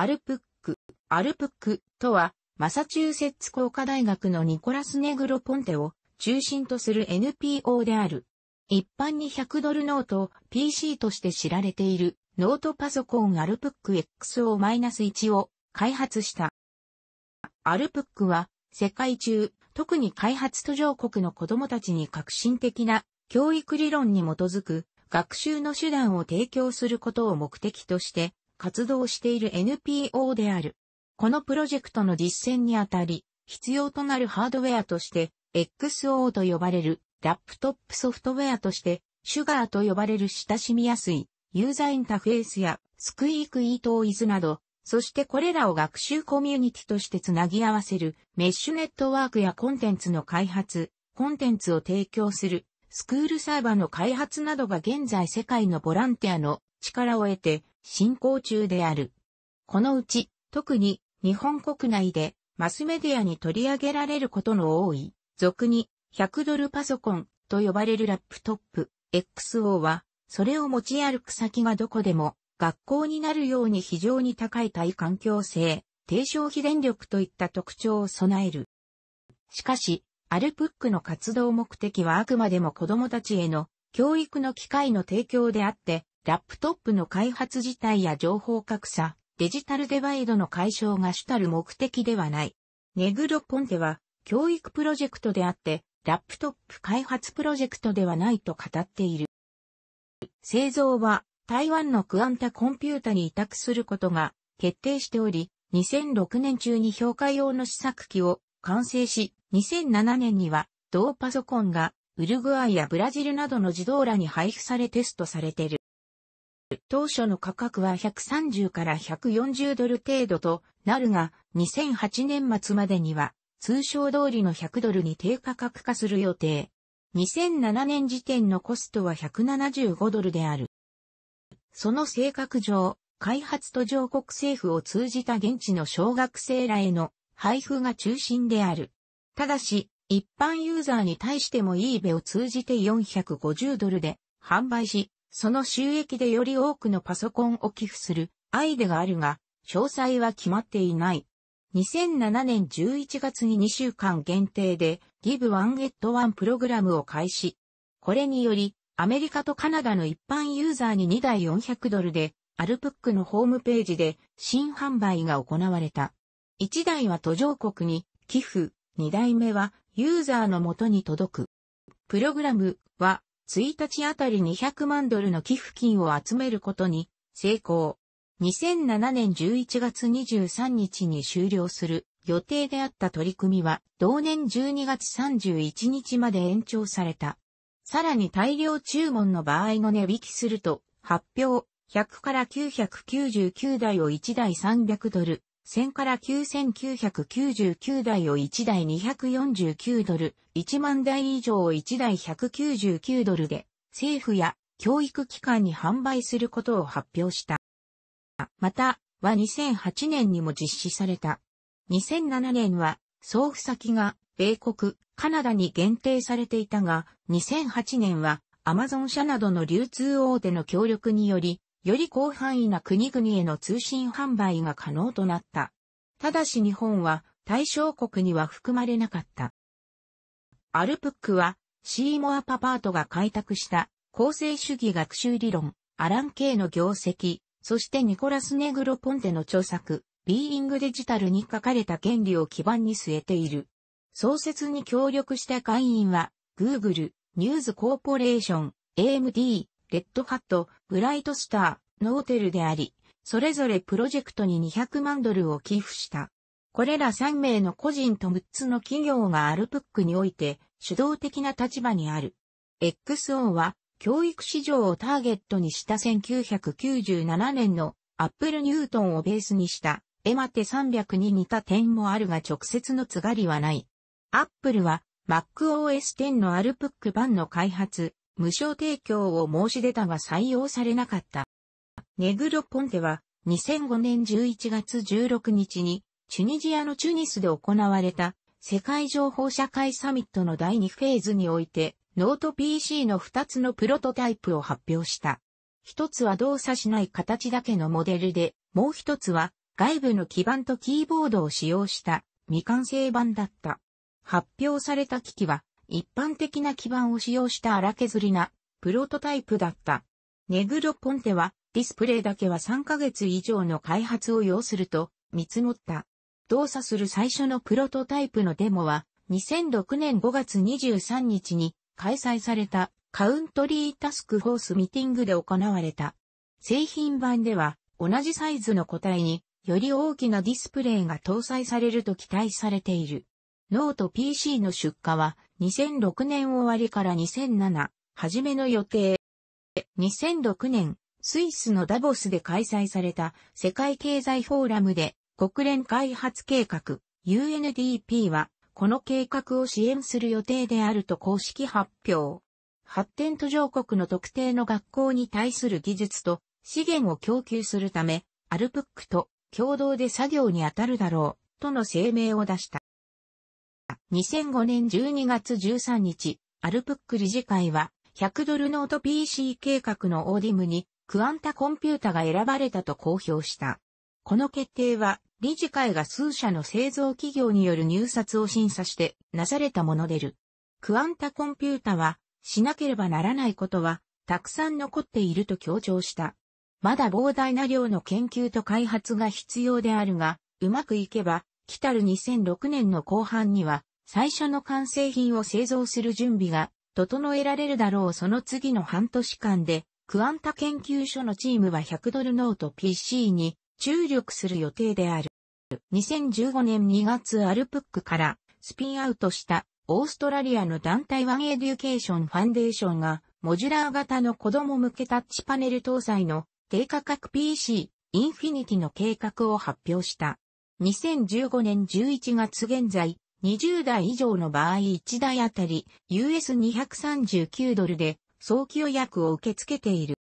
アルプック、アルプックとは、マサチューセッツ工科大学のニコラス・ネグロ・ポンテを中心とする NPO である。一般に100ドルノート PC として知られているノートパソコンアルプック XO-1 を開発した。アルプックは世界中、特に開発途上国の子供たちに革新的な教育理論に基づく学習の手段を提供することを目的として活動している NPO である。このプロジェクトの実践にあたり、必要となるハードウェアとして、XO と呼ばれるラップトップソフトウェアとして、シュガーと呼ばれる親しみやすいユーザーインターフェースやスクイークイートーイズなど、そしてこれらを学習コミュニティとしてつなぎ合わせるメッシュネットワークやコンテンツの開発、コンテンツを提供するスクールサーバーの開発などが現在世界のボランティアの力を得て進行中である。このうち、特に日本国内でマスメディアに取り上げられることの多い、俗に100ドルパソコンと呼ばれるラップトップ XO は、それを持ち歩く先がどこでも学校になるように非常に高い体環境性、低消費電力といった特徴を備える。しかし、アルプックの活動目的はあくまでも子供たちへの教育の機会の提供であって、ラップトップの開発自体や情報格差、デジタルデバイドの解消が主たる目的ではない。ネグロポンテは、教育プロジェクトであって、ラップトップ開発プロジェクトではないと語っている。製造は、台湾のクアンタコンピュータに委託することが決定しており、2006年中に評価用の試作機を完成し、2007年には同パソコンがウルグアイやブラジルなどの自動らに配布されテストされている。当初の価格は130から140ドル程度となるが、2008年末までには通称通りの100ドルに低価格化する予定。2007年時点のコストは175ドルである。その性格上、開発途上国政府を通じた現地の小学生らへの配布が中心である。ただし、一般ユーザーに対しても eBay を通じて450ドルで販売し、その収益でより多くのパソコンを寄付するアイデがあるが、詳細は決まっていない。2007年11月に2週間限定で Give One Get One プログラムを開始。これにより、アメリカとカナダの一般ユーザーに2台400ドルで、アルプックのホームページで新販売が行われた。1台は途上国に寄付、2台目はユーザーの元に届く。プログラムは1日あたり200万ドルの寄付金を集めることに成功。2007年11月23日に終了する予定であった取り組みは同年12月31日まで延長された。さらに大量注文の場合の値引きすると発表100から999台を1台300ドル、1000から9999台を1台249ドル、1万台以上を1台199ドルで、政府や教育機関に販売することを発表した。また、は2008年にも実施された。2007年は、送付先が、米国、カナダに限定されていたが、2008年は、アマゾン社などの流通大手の協力により、より広範囲な国々への通信販売が可能となった。ただし日本は対象国には含まれなかった。アルプックはシーモア・パパートが開拓した構成主義学習理論、アラン・ケイの業績、そしてニコラス・ネグロ・ポンテの著作、ビーイング・デジタルに書かれた権利を基盤に据えている。創設に協力した会員は、Google、ニューズ・コーポレーション、AMD、レッドハット、ブライトスター、ノーテルであり、それぞれプロジェクトに200万ドルを寄付した。これら3名の個人と6つの企業がアルプックにおいて主導的な立場にある。XO は教育市場をターゲットにした1997年のアップルニュートンをベースにしたエマテ300に似た点もあるが直接のつがりはない。アップルは MacOS 10のアルプック版の開発、無償提供を申し出たが採用されなかった。ネグロポンテは2005年11月16日にチュニジアのチュニスで行われた世界情報社会サミットの第2フェーズにおいてノート PC の2つのプロトタイプを発表した。一つは動作しない形だけのモデルで、もう一つは外部の基板とキーボードを使用した未完成版だった。発表された機器は一般的な基板を使用した荒削りなプロトタイプだった。ネグロポンテはディスプレイだけは3ヶ月以上の開発を要すると見積もった。動作する最初のプロトタイプのデモは2006年5月23日に開催されたカウントリータスクフォースミーティングで行われた。製品版では同じサイズの個体により大きなディスプレイが搭載されると期待されている。ノート PC の出荷は2006年終わりから2007、じめの予定。2006年、スイスのダボスで開催された世界経済フォーラムで国連開発計画 UNDP はこの計画を支援する予定であると公式発表。発展途上国の特定の学校に対する技術と資源を供給するため、アルプックと共同で作業に当たるだろう、との声明を出した。2005年12月13日、アルプック理事会は、100ドルノート PC 計画のオーディムに、クアンタコンピュータが選ばれたと公表した。この決定は、理事会が数社の製造企業による入札を審査してなされたものでる。クアンタコンピュータは、しなければならないことは、たくさん残っていると強調した。まだ膨大な量の研究と開発が必要であるが、うまくいけば、来たる2006年の後半には、最初の完成品を製造する準備が整えられるだろうその次の半年間で、クアンタ研究所のチームは100ドルノート PC に注力する予定である。2015年2月アルプックからスピンアウトしたオーストラリアの団体ワンエデュケーションファンデーションがモジュラー型の子供向けタッチパネル搭載の低価格 PC インフィニティの計画を発表した。2015年11月現在20台以上の場合1台あたり US239 ドルで早期予約を受け付けている。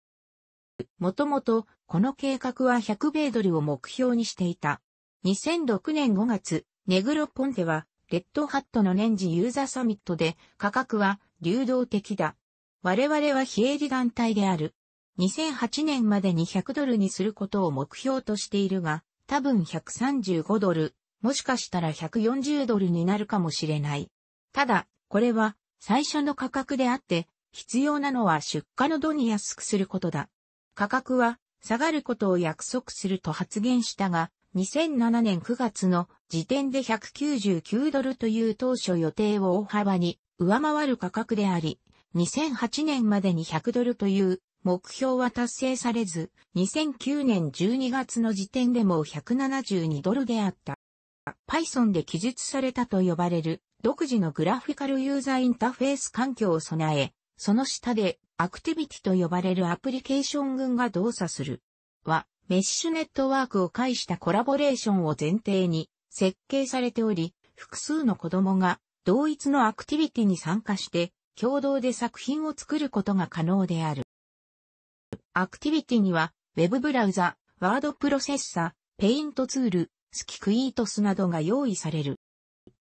もともとこの計画は100米ドルを目標にしていた。2006年5月、ネグロポンテはレッドハットの年次ユーザーサミットで価格は流動的だ。我々は非営利団体である。2008年までに100ドルにすることを目標としているが、多分135ドル、もしかしたら140ドルになるかもしれない。ただ、これは最初の価格であって、必要なのは出荷の度に安くすることだ。価格は下がることを約束すると発言したが、2007年9月の時点で199ドルという当初予定を大幅に上回る価格であり、2008年までに100ドルという目標は達成されず、2009年12月の時点でも172ドルであった。Python で記述されたと呼ばれる独自のグラフィカルユーザーインターフェース環境を備え、その下でアクティビティと呼ばれるアプリケーション群が動作する。は、メッシュネットワークを介したコラボレーションを前提に設計されており、複数の子供が同一のアクティビティに参加して共同で作品を作ることが可能である。アクティビティには、ウェブブラウザ、ワードプロセッサ、ペイントツール、スキクイートスなどが用意される。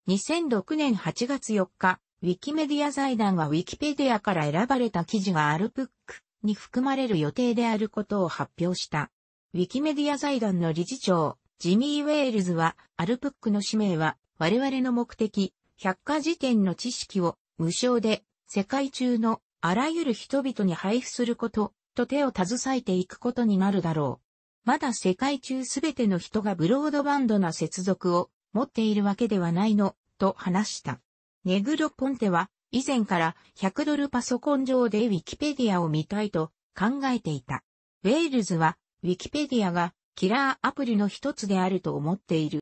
2006年8月4日、ウィキメディア財団はウィキペディアから選ばれた記事がアルプックに含まれる予定であることを発表した。ウィキメディア財団の理事長、ジミー・ウェールズは、アルプックの使命は、我々の目的、百科事典の知識を、無償で、世界中の、あらゆる人々に配布すること、と手を携えていくことになるだろう。まだ世界中すべての人がブロードバンドな接続を持っているわけではないの、と話した。ネグロポンテは以前から100ドルパソコン上でウィキペディアを見たいと考えていた。ウェールズはウィキペディアがキラーアプリの一つであると思っている。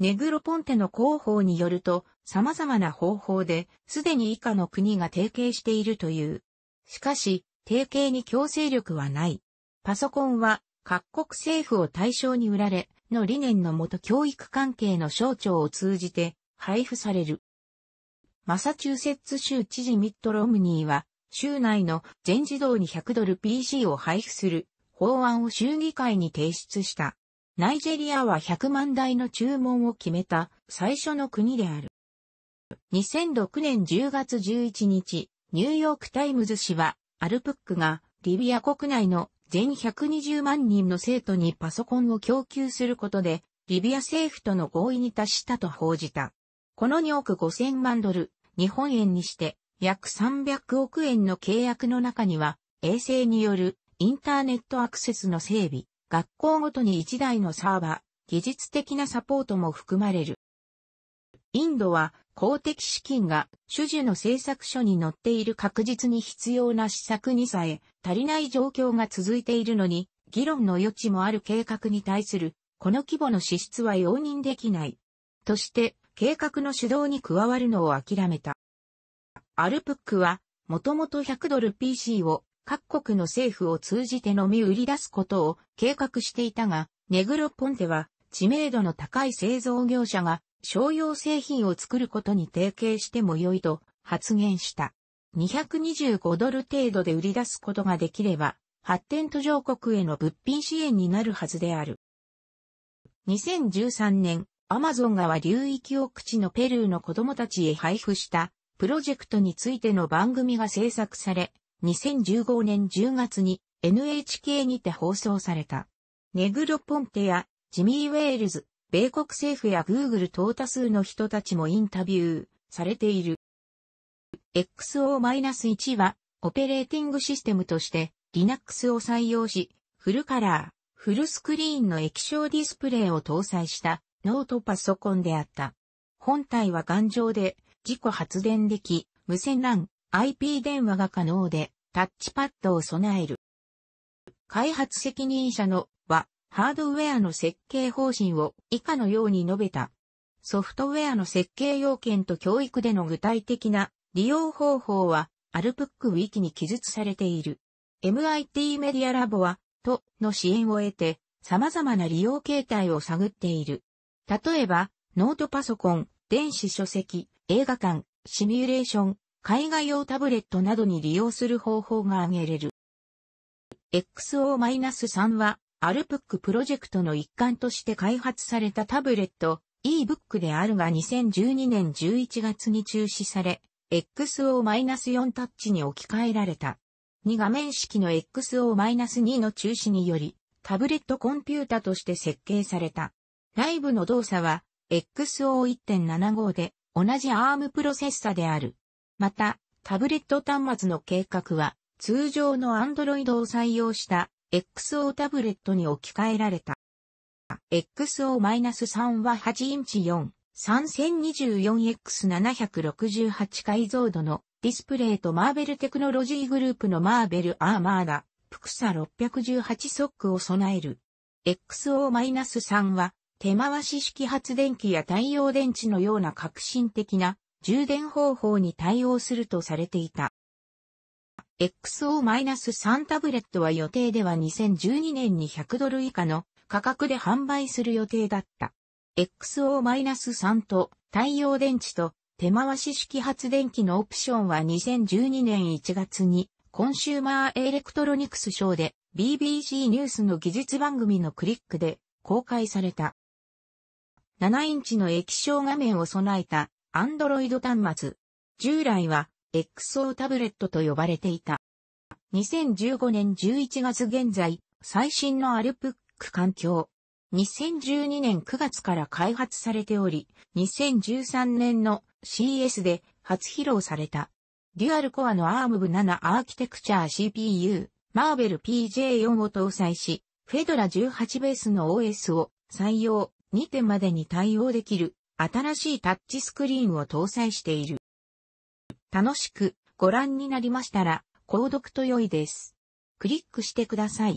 ネグロポンテの広報によると様々な方法で、すでに以下の国が提携しているという。しかし、提携に強制力はない。パソコンは各国政府を対象に売られ、の理念のもと教育関係の省庁を通じて配布される。マサチューセッツ州知事ミッド・ロムニーは、州内の全自動に100ドル PC を配布する法案を州議会に提出した。ナイジェリアは100万台の注文を決めた最初の国である。2006年10月11日、ニューヨークタイムズ市は、アルプックがリビア国内の全120万人の生徒にパソコンを供給することで、リビア政府との合意に達したと報じた。この2億5000万ドル、日本円にして約300億円の契約の中には、衛星によるインターネットアクセスの整備、学校ごとに1台のサーバー、技術的なサポートも含まれる。インドは公的資金が種々の政策書に載っている確実に必要な施策にさえ足りない状況が続いているのに、議論の余地もある計画に対する、この規模の支出は容認できない。として、計画の主導に加わるのを諦めた。アルプックは、もともと100ドル PC を各国の政府を通じて飲み売り出すことを計画していたが、ネグロポンテは知名度の高い製造業者が商用製品を作ることに提携しても良いと発言した。225ドル程度で売り出すことができれば、発展途上国への物品支援になるはずである。2013年、アマゾン川流域奥地のペルーの子供たちへ配布したプロジェクトについての番組が制作され、2015年10月に NHK にて放送された。ネグロポンテやジミー・ウェールズ、米国政府やグーグル等多数の人たちもインタビューされている。XO-1 は、オペレーティングシステムとして、Linux を採用し、フルカラー、フルスクリーンの液晶ディスプレイを搭載したノートパソコンであった。本体は頑丈で、自己発電でき、無線 LAN、IP 電話が可能で、タッチパッドを備える。開発責任者のは、ハードウェアの設計方針を以下のように述べた。ソフトウェアの設計要件と教育での具体的な利用方法は、アルプックウィキに記述されている。MIT メディアラボは、との支援を得て、様々な利用形態を探っている。例えば、ノートパソコン、電子書籍、映画館、シミュレーション、海外用タブレットなどに利用する方法が挙げれる。XO-3 は、アルプックプロジェクトの一環として開発されたタブレット、ebook であるが2012年11月に中止され、XO-4 タッチに置き換えられた。2画面式の XO-2 の中止により、タブレットコンピュータとして設計された。内部の動作は、XO1.75 で、同じ ARM プロセッサである。また、タブレット端末の計画は、通常の Android を採用した XO タブレットに置き換えられた。XO-3 は8インチ4。3024X768 解像度のディスプレイとマーベルテクノロジーグループのマーベルアーマーが、プクサ618ソックを備える。XO-3 は手回し式発電機や太陽電池のような革新的な充電方法に対応するとされていた。XO-3 タブレットは予定では2012年に100ドル以下の価格で販売する予定だった。XO-3 と太陽電池と手回し式発電機のオプションは2012年1月にコンシューマーエレクトロニクス賞で BBC ニュースの技術番組のクリックで公開された。7インチの液晶画面を備えた Android 端末。従来は XO タブレットと呼ばれていた。2015年11月現在、最新のルプック環境2012年9月から開発されており、2013年の CS で初披露された。デュアルコアの a r m 部7アーキテクチャー CPU、マーベル PJ4 を搭載し、フェドラ18ベースの OS を採用、2点までに対応できる新しいタッチスクリーンを搭載している。楽しくご覧になりましたら、購読と良いです。クリックしてください。